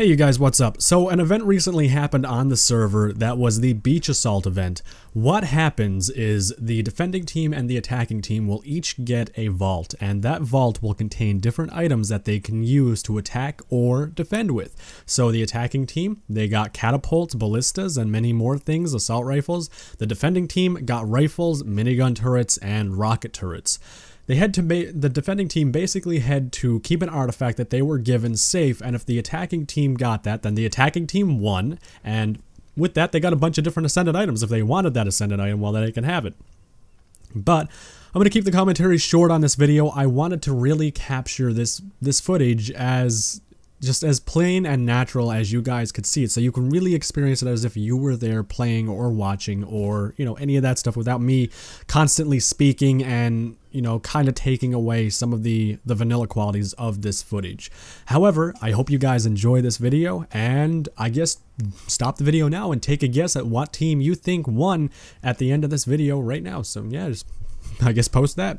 Hey you guys, what's up? So an event recently happened on the server that was the beach assault event. What happens is the defending team and the attacking team will each get a vault and that vault will contain different items that they can use to attack or defend with. So the attacking team, they got catapults, ballistas, and many more things, assault rifles. The defending team got rifles, minigun turrets, and rocket turrets. They had to the defending team basically had to keep an artifact that they were given safe, and if the attacking team got that, then the attacking team won. And with that, they got a bunch of different ascendant items. If they wanted that ascendant item, well, then they can have it. But I'm going to keep the commentary short on this video. I wanted to really capture this this footage as just as plain and natural as you guys could see it. So you can really experience it as if you were there playing or watching or, you know, any of that stuff without me constantly speaking and, you know, kind of taking away some of the, the vanilla qualities of this footage. However, I hope you guys enjoy this video and I guess stop the video now and take a guess at what team you think won at the end of this video right now. So yeah, just I guess post that.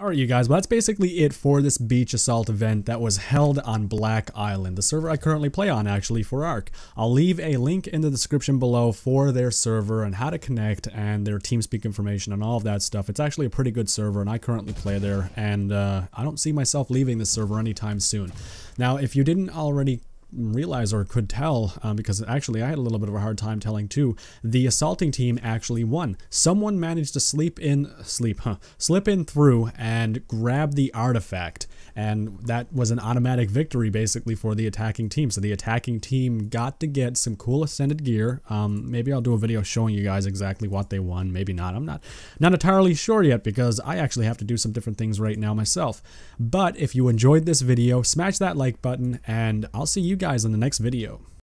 Alright you guys, well that's basically it for this beach assault event that was held on Black Island, the server I currently play on actually for ARC. I'll leave a link in the description below for their server and how to connect and their TeamSpeak information and all of that stuff. It's actually a pretty good server and I currently play there and uh, I don't see myself leaving this server anytime soon. Now if you didn't already realize or could tell, um, because actually I had a little bit of a hard time telling too, the assaulting team actually won. Someone managed to sleep in, sleep, huh, slip in through and grab the artifact. And that was an automatic victory basically for the attacking team. So the attacking team got to get some cool ascended gear. Um, maybe I'll do a video showing you guys exactly what they won. Maybe not. I'm not not entirely sure yet because I actually have to do some different things right now myself. But if you enjoyed this video, smash that like button and I'll see you guys in the next video.